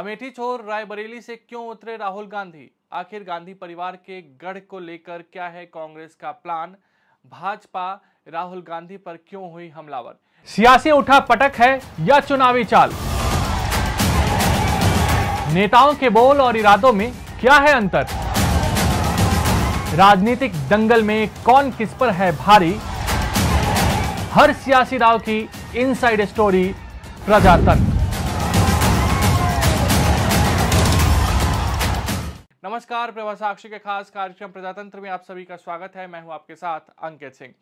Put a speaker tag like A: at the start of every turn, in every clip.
A: अमेठी छोर रायबरेली से क्यों उतरे राहुल गांधी आखिर गांधी परिवार के गढ़ को लेकर क्या है कांग्रेस का प्लान भाजपा राहुल गांधी पर क्यों हुई हमलावर सियासी उठा पटक है या चुनावी चाल नेताओं के बोल और इरादों में क्या है अंतर राजनीतिक दंगल में कौन किस पर है भारी हर सियासी राव की इनसाइड स्टोरी प्रजातंत्र नमस्कार प्रभासाक्षी के खास कार्यक्रम प्रजातंत्र में आप सभी का स्वागत है मैं हूं आपके साथ अंकित सिंह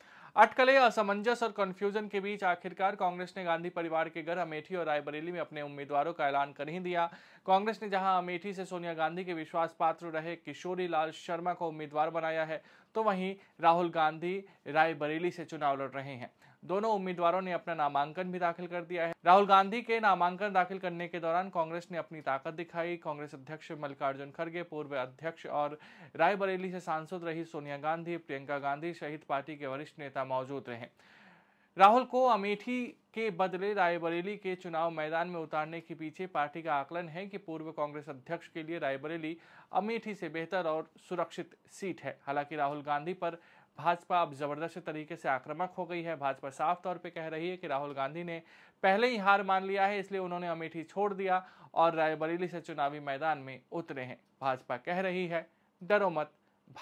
A: अटकले असमंजस और कन्फ्यूजन के बीच आखिरकार कांग्रेस ने गांधी परिवार के घर अमेठी और रायबरेली में अपने उम्मीदवारों का ऐलान कर ही दिया कांग्रेस ने जहां अमेठी से सोनिया गांधी के विश्वास पात्र रहे किशोरी लाल शर्मा को उम्मीदवार बनाया है तो वहीं राहुल गांधी रायबरेली से चुनाव लड़ रहे हैं दोनों उम्मीदवारों ने अपना नामांकन भी दाखिल कर दिया है राहुल गांधी के नामांकन दाखिल करने के दौरान कांग्रेस ने अपनी ताकत दिखाई कांग्रेस अध्यक्ष मल्लिकार्जुन खड़गे पूर्व अध्यक्ष और रायबरेली से सांसद रही सोनिया गांधी प्रियंका गांधी सहित पार्टी के वरिष्ठ नेता मौजूद रहे राहुल को अमेठी के बदले रायबरेली के चुनाव मैदान में उतारने के पीछे पार्टी का आकलन है कि पूर्व कांग्रेस अध्यक्ष के लिए रायबरेली अमेठी से बेहतर और सुरक्षित सीट है हालांकि राहुल गांधी पर भाजपा अब ज़बरदस्त तरीके से आक्रामक हो गई है भाजपा साफ तौर पे कह रही है कि राहुल गांधी ने पहले ही हार मान लिया है इसलिए उन्होंने अमेठी छोड़ दिया और रायबरेली से चुनावी मैदान में उतरे हैं भाजपा कह रही है डरो मत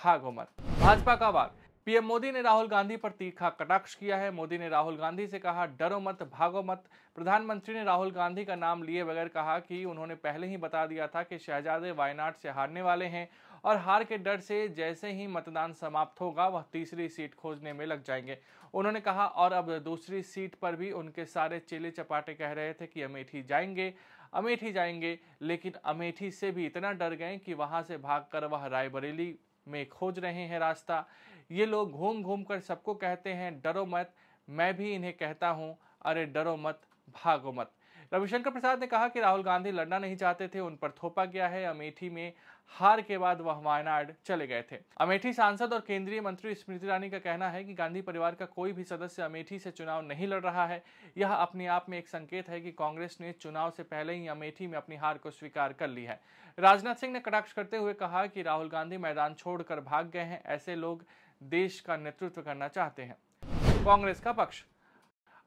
A: भागो मत भाजपा का वाक पीएम मोदी ने राहुल गांधी पर तीखा कटाक्ष किया है मोदी ने राहुल गांधी से कहा डरो मत भागो मत प्रधानमंत्री ने राहुल गांधी का नाम लिए बगैर कहा कि उन्होंने पहले ही बता दिया था कि शहजादे वायनाड से हारने वाले हैं और हार के डर से जैसे ही मतदान समाप्त होगा वह तीसरी सीट खोजने में लग जाएंगे उन्होंने कहा और अब दूसरी सीट पर भी उनके सारे चेले चपाटे कह रहे थे कि अमेठी जाएंगे अमेठी जाएंगे लेकिन अमेठी से भी इतना डर गए कि वहां से भागकर वह रायबरेली में खोज रहे हैं रास्ता ये लोग घूम घूम कर सबको कहते हैं डरो मत मैं भी इन्हें कहता हूँ अरे डरो मत भागो मत रविशंकर प्रसाद ने कहा कि राहुल गांधी लड़ना नहीं चाहते थे उन पर थोपा गया है अमेठी में हार के बाद वह वायनाड चले गए थे अमेठी सांसद और केंद्रीय मंत्री स्मृति ईरानी का कहना है कि गांधी परिवार का कोई भी सदस्य अमेठी से चुनाव नहीं लड़ रहा है यह अपने आप में एक संकेत है कि कांग्रेस ने चुनाव से पहले ही अमेठी में अपनी हार को स्वीकार कर ली है राजनाथ सिंह ने कटाक्ष करते हुए कहा कि राहुल गांधी मैदान छोड़कर भाग गए हैं ऐसे लोग देश का नेतृत्व करना चाहते हैं कांग्रेस का पक्ष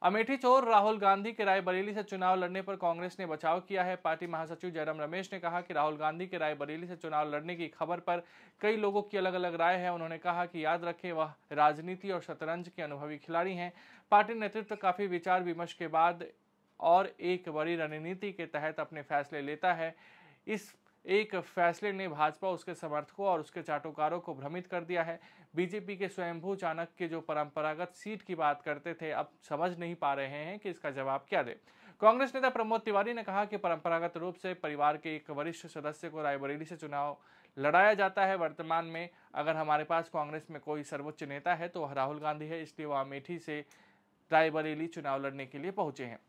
A: अमेठी चोर राहुल गांधी के रायबरेली से चुनाव लड़ने पर कांग्रेस ने बचाव किया है पार्टी महासचिव जयराम रमेश ने कहा कि राहुल गांधी के रायबरेली से चुनाव लड़ने की खबर पर कई लोगों की अलग अलग राय है उन्होंने कहा कि याद रखें वह राजनीति और शतरंज के अनुभवी खिलाड़ी हैं पार्टी नेतृत्व काफी विचार विमर्श के बाद और एक बड़ी रणनीति के तहत अपने फैसले लेता है इस एक फैसले ने भाजपा उसके समर्थकों और उसके चाटोकारों को भ्रमित कर दिया है बीजेपी के स्वयंभू चाणक्य के जो परंपरागत सीट की बात करते थे अब समझ नहीं पा रहे हैं कि इसका जवाब क्या दे कांग्रेस नेता प्रमोद तिवारी ने कहा कि परंपरागत रूप से परिवार के एक वरिष्ठ सदस्य को रायबरेली से चुनाव लड़ाया जाता है वर्तमान में अगर हमारे पास कांग्रेस में कोई सर्वोच्च नेता है तो वह राहुल गांधी है इसलिए वह अमेठी से रायबरेली चुनाव लड़ने के लिए पहुंचे हैं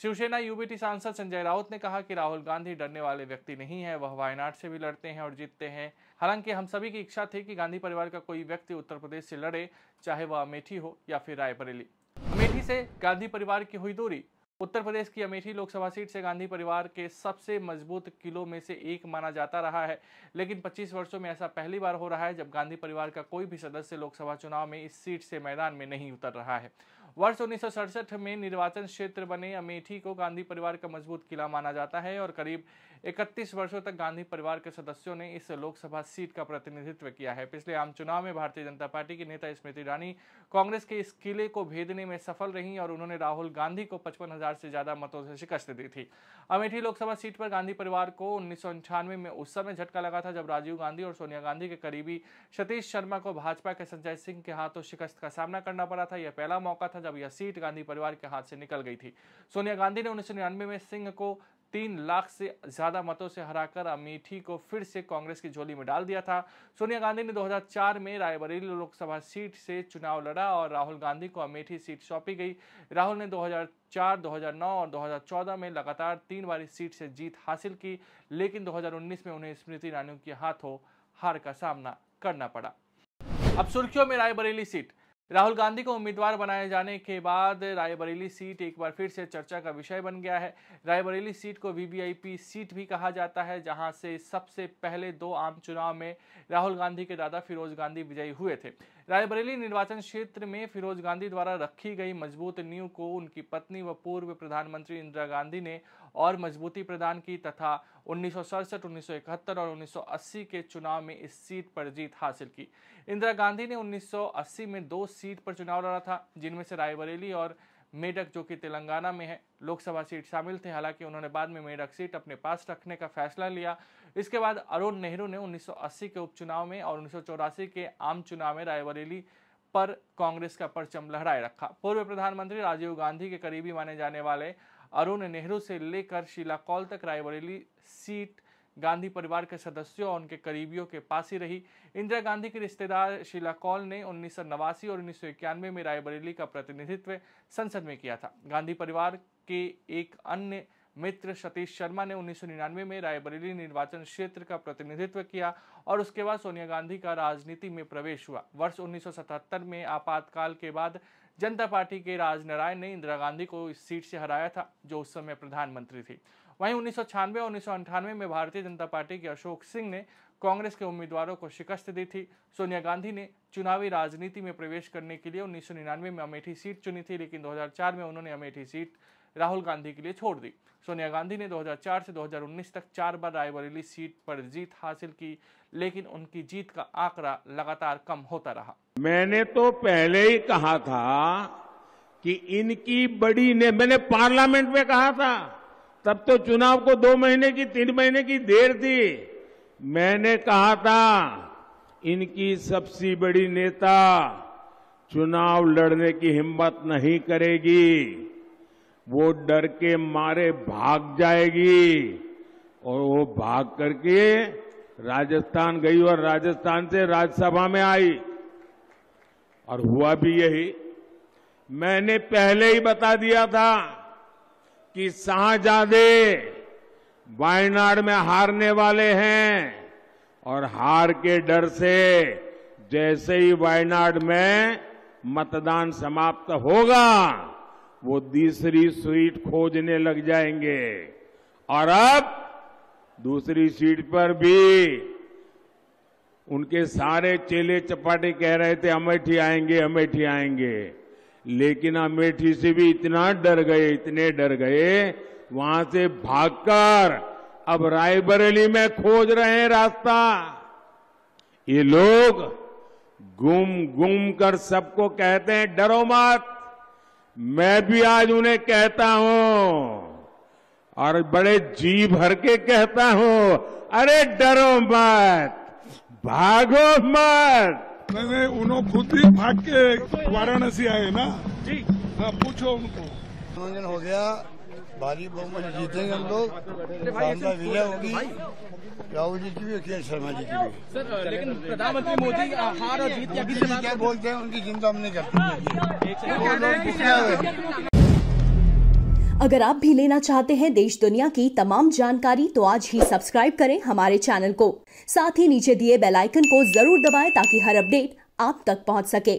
A: शिवसेना यूबीटी सांसद संजय राउत ने कहा कि राहुल गांधी डरने वाले व्यक्ति नहीं है वह वायनाड से भी लड़ते हैं और जीतते हैं हालांकि हम सभी की इच्छा थी कि गांधी परिवार का कोई व्यक्ति उत्तर प्रदेश से लड़े चाहे वह अमेठी हो या फिर रायबरेली अमेठी से गांधी परिवार की हुई दूरी उत्तर प्रदेश की अमेठी लोकसभा सीट से गांधी परिवार के सबसे मजबूत किलों में से एक माना जाता रहा है लेकिन 25 वर्षों में ऐसा पहली बार हो रहा है जब गांधी परिवार का कोई भी सदस्य लोकसभा चुनाव में इस सीट से मैदान में नहीं उतर रहा है वर्ष उन्नीस में निर्वाचन क्षेत्र बने अमेठी को गांधी परिवार का मजबूत किला माना जाता है और करीब इकतीस वर्षों तक गांधी परिवार के सदस्यों ने इस लोकसभा सीट का प्रतिनिधित्व किया है पिछले आम चुनाव में भारतीय जनता पार्टी की नेता स्मृति ईरानी कांग्रेस के इस किले को भेदने में सफल रही और उन्होंने राहुल गांधी को पचपन से ज्यादा मतों से शिकस्त दी थी अमेठी लोकसभा सीट पर गांधी परिवार को उन्नीस में उस समय झटका लगा था जब राजीव गांधी और सोनिया गांधी के करीबी सतीश शर्मा को भाजपा के संजय सिंह के हाथों शिकस्त का सामना करना पड़ा था यह पहला मौका था जब यह सीट गांधी परिवार के हाथ से निकल गई थी सोनिया गांधी ने उन्नीस में सिंह को तीन लाख से ज़्यादा मतों से हराकर अमेठी को फिर से कांग्रेस की झोली में डाल दिया था सोनिया गांधी ने 2004 में रायबरेली लोकसभा सीट से चुनाव लड़ा और राहुल गांधी को अमेठी सीट सौंपी गई राहुल ने 2004, 2009 और 2014 में लगातार तीन बार सीट से जीत हासिल की लेकिन 2019 में उन्हें स्मृति ईरानी के हाथों हार का सामना करना पड़ा अब सुर्खियों में रायबरेली सीट राहुल गांधी को उम्मीदवार बनाए जाने के बाद रायबरेली सीट एक बार फिर से चर्चा का विषय बन गया है रायबरेली सीट को वीवीआईपी सीट भी कहा जाता है जहां से सबसे पहले दो आम चुनाव में राहुल गांधी के दादा फिरोज गांधी विजयी हुए थे रायबरेली निर्वाचन क्षेत्र में फिरोज गांधी द्वारा रखी गई मजबूत नींव को उनकी पत्नी व पूर्व प्रधानमंत्री इंदिरा गांधी ने और मजबूती प्रदान की तथा उन्नीस सौ और 1980 के चुनाव में इस सीट पर जीत हासिल की इंदिरा गांधी ने 1980 में दो सीट पर चुनाव लड़ा था जिनमें से रायबरेली और मेडक जो कि तेलंगाना में है लोकसभा सीट शामिल थे हालांकि उन्होंने बाद में मेडक सीट अपने पास रखने का फैसला लिया इसके बाद अरुण नेहरू ने 1980 के उपचुनाव में और उन्नीस के आम चुनाव में रायबरेली पर कांग्रेस का परचम लहराए रखा पूर्व प्रधानमंत्री राजीव गांधी के करीबी माने जाने वाले अरुण नेहरू से लेकर शीला कौल तक रायबरेली सीट गांधी परिवार के सदस्यों और उनके करीबियों के पास ही रही इंदिरा गांधी के रिश्तेदार शीला कौल ने उन्नीस और उन्नीस में रायबरेली का प्रतिनिधित्व संसद में किया था गांधी परिवार के एक अन्य मित्र सतीश शर्मा ने निन्यानवे में रायबरेली निर्वाचन क्षेत्र का प्रतिनिधित्व किया और उसके बाद सोनिया गांधी का राजनीति में प्रवेश हुआ वर्ष 1977 में आपातकाल के बाद जनता पार्टी के राजनारायण ने इंदिरा गांधी को इस सीट से हराया था जो उस समय प्रधानमंत्री थी वहीं उन्नीस और उन्नीस में भारतीय जनता पार्टी के अशोक सिंह ने कांग्रेस के उम्मीदवारों को शिकस्त दी थी सोनिया गांधी ने चुनावी राजनीति में प्रवेश करने के लिए उन्नीस में अमेठी सीट चुनी थी लेकिन 2004 में उन्होंने अमेठी सीट राहुल गांधी के लिए छोड़ दी सोनिया गांधी ने 2004 से 2019 तक चार बार रायबरेली सीट पर जीत हासिल की लेकिन उनकी जीत का आंकड़ा लगातार कम होता रहा
B: मैंने तो पहले ही कहा था कि इनकी बड़ी ने मैंने पार्लियामेंट में कहा था तब तो चुनाव को दो महीने की तीन महीने की देर थी मैंने कहा था इनकी सबसे बड़ी नेता चुनाव लड़ने की हिम्मत नहीं करेगी वो डर के मारे भाग जाएगी और वो भाग करके राजस्थान गई और राजस्थान से राज्यसभा में आई और हुआ भी यही मैंने पहले ही बता दिया था कि शाहजादे वायनाड में हारने वाले हैं और हार के डर से जैसे ही वायनाड में मतदान समाप्त होगा वो तीसरी सीट खोजने लग जाएंगे और अब दूसरी सीट पर भी उनके सारे चेले चपाटे कह रहे थे अमेठी आएंगे अमेठी आएंगे लेकिन अमेठी से भी इतना डर गए इतने डर गए वहां से भागकर अब रायबरेली में खोज रहे हैं रास्ता ये लोग गुम गुम कर सबको कहते हैं डरो मत मैं भी आज उन्हें कहता हूं और बड़े जी भर के कहता हूं अरे डरो मत भागो मत मैंने उन्होंने खुद ही भाग के वाराणसी आए ना जी हाँ पूछो उनको मनोरंजन हो गया バリ બહુમંત જીતેંગે હમ લોગ ઓર વિલા હોગી પ્રાવજીજી કે ભી અકેરમાજીજી સર લેકિન પ્રધાનમંત્રી મોદી આહાર ઓર જીત કે બાત કે બોલતે હૈ ઉનકી જিন্দેમન નહી કરતી હૈ
A: અગર આપ ભી લેના ચાહતે હૈ દેશ દુનિયા કી તમામ જાનકારી તો આજ હી સબસ્ક્રાઇબ કરે હમારે ચેનલ કો સાથી નીચે دیے বেল આઇકન કો જરૂર દબાયે તાકી હર અપડેટ આપ તક પહોંચ સકે